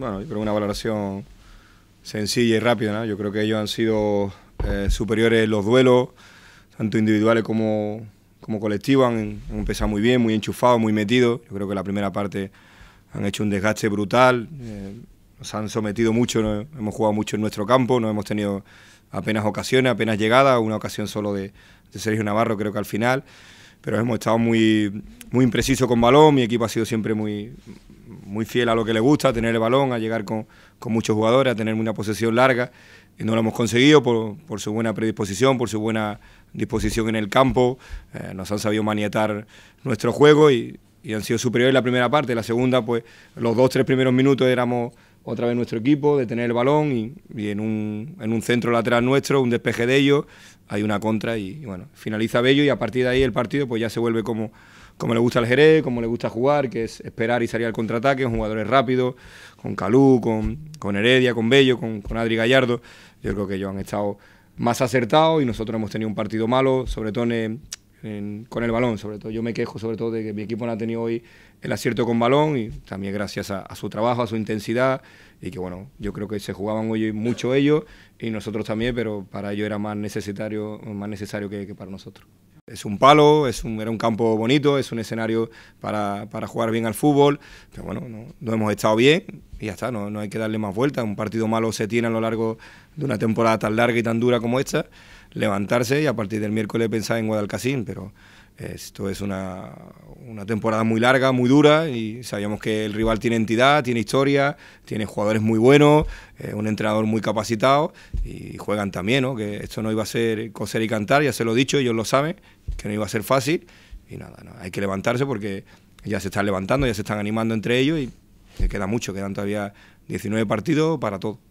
Bueno, yo creo que una valoración sencilla y rápida, Yo creo que ellos han sido eh, superiores en los duelos, tanto individuales como, como colectivos. Han, empezado muy bien, muy enchufados, muy metidos. Yo creo que la primera parte han hecho un desgaste brutal. Eh, nos han sometido mucho, hemos jugado mucho en nuestro campo, no hemos tenido apenas ocasiones, apenas llegadas, una ocasión solo de, Sergio Navarro creo que al final, pero hemos estado muy, muy imprecisos con balón, mi equipo ha sido siempre muy, muy fiel a lo que le gusta, tener el balón, a llegar con, muchos jugadores, a tener una posesión larga. Y no lo hemos conseguido por, su buena predisposición, por su buena disposición en el campo. Eh, nos han sabido manietar nuestro juego y, han sido superiores en la primera parte. La segunda, pues los dos, tres primeros minutos éramos otra vez nuestro equipo, de tener el balón y, en, un, un, centro lateral nuestro, un despeje de ellos, hay una contra y, y, bueno, finaliza Bello y a partir de ahí el partido pues ya se vuelve como, como le gusta al Jerez, como le gusta jugar, que es esperar y salir al contraataque, con jugadores rápidos, con Calú, con, Heredia, con Bello, con, Adri Gallardo. Yo creo que ellos han estado más acertados y nosotros hemos tenido un partido malo, sobre todo con el balón, sobre todo. Yo me quejo sobre todo de que mi equipo no ha tenido hoy el acierto con balón y también gracias a, su trabajo, a su intensidad y que bueno, yo creo que se jugaban hoy mucho ellos y nosotros también, pero para ellos era más necesario, más necesario que para nosotros es un palo, es un, era un campo bonito, es un escenario para, jugar bien al fútbol, pero bueno, no, hemos estado bien y ya está, no, no hay que darle más vueltas. Un partido malo se tiene a lo largo de una temporada tan larga y tan dura como esta, levantarse y a partir del miércoles pensar en Guadalcacín, pero eh, esto es una, temporada muy larga, muy dura y sabíamos que el rival tiene entidad, tiene historia, tiene jugadores muy buenos, eh, un entrenador muy capacitado y juegan también, ¿no? que esto no iba a ser coser y cantar, ya se lo he dicho, ellos lo saben que no iba a ser fácil. Y nada, no, hay que levantarse porque ya se están levantando, ya se están animando entre ellos y queda mucho, quedan todavía 19 partidos para todo.